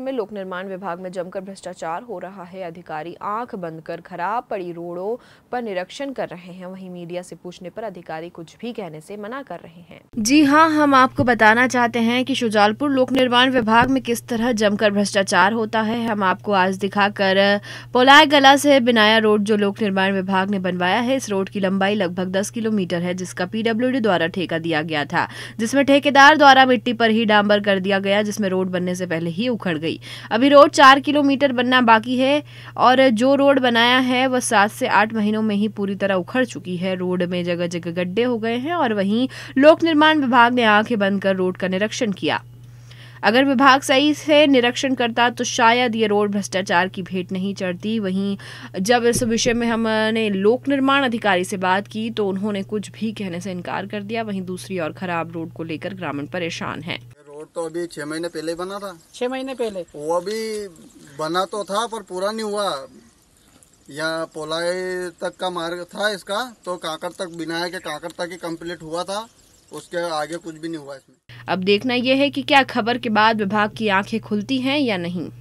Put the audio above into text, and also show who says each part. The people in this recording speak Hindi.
Speaker 1: में लोक निर्माण विभाग में जमकर भ्रष्टाचार हो रहा है अधिकारी आंख बंद कर खराब पड़ी रोडों पर निरीक्षण कर रहे हैं वहीं मीडिया से पूछने पर अधिकारी कुछ भी कहने से मना कर रहे हैं जी हाँ हम आपको बताना चाहते हैं कि शुजालपुर लोक निर्माण विभाग में किस तरह जमकर भ्रष्टाचार होता है हम आपको आज दिखाकर पोलाय गला से बिनाया रोड जो लोक निर्माण विभाग ने बनवाया है इस रोड की लंबाई लगभग दस किलोमीटर है जिसका पीडब्ल्यू द्वारा ठेका दिया गया था जिसमे ठेकेदार द्वारा मिट्टी पर ही डांबर कर दिया गया जिसमे रोड बनने से पहले ही उखड़ गई गई अभी रोड चार किलोमीटर बनना बाकी है और जो रोड बनाया है वह सात से आठ महीनों में ही पूरी तरह उखड़ चुकी है रोड में जगह जगह गड्ढे हो गए हैं और वहीं लोक निर्माण विभाग ने आंखें बंद कर रोड का निरीक्षण किया अगर विभाग सही से निरीक्षण करता तो शायद ये रोड भ्रष्टाचार की भेंट नहीं चढ़ती वहीं जब इस विषय में हमने लोक निर्माण अधिकारी से बात की तो उन्होंने कुछ भी कहने से इनकार कर दिया वहीं दूसरी और खराब रोड को लेकर ग्रामीण परेशान हैं
Speaker 2: तो अभी छह महीने पहले ही बना था छह महीने पहले वो अभी बना तो था पर पूरा नहीं हुआ यहाँ पोलाई तक का मार्ग था इसका तो काकर तक बिना के काकर तक ही कम्प्लीट हुआ था उसके आगे कुछ भी नहीं हुआ इसमें
Speaker 1: अब देखना यह है कि क्या खबर के बाद विभाग की आंखें खुलती हैं या नहीं